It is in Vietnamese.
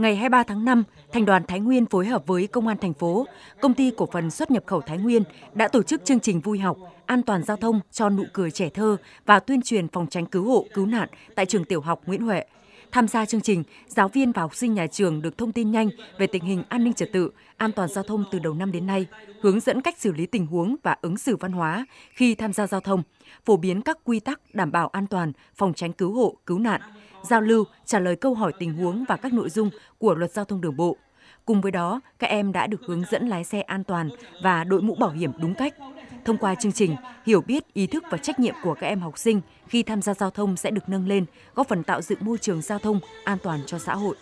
Ngày 23 tháng 5, Thành đoàn Thái Nguyên phối hợp với Công an thành phố, Công ty cổ phần xuất nhập khẩu Thái Nguyên đã tổ chức chương trình vui học, an toàn giao thông cho nụ cười trẻ thơ và tuyên truyền phòng tránh cứu hộ, cứu nạn tại trường tiểu học Nguyễn Huệ. Tham gia chương trình, giáo viên và học sinh nhà trường được thông tin nhanh về tình hình an ninh trật tự, an toàn giao thông từ đầu năm đến nay, hướng dẫn cách xử lý tình huống và ứng xử văn hóa khi tham gia giao thông, phổ biến các quy tắc đảm bảo an toàn, phòng tránh cứu hộ, cứu nạn, giao lưu, trả lời câu hỏi tình huống và các nội dung của luật giao thông đường bộ. Cùng với đó, các em đã được hướng dẫn lái xe an toàn và đội mũ bảo hiểm đúng cách. Thông qua chương trình, hiểu biết, ý thức và trách nhiệm của các em học sinh khi tham gia giao thông sẽ được nâng lên, góp phần tạo dựng môi trường giao thông an toàn cho xã hội.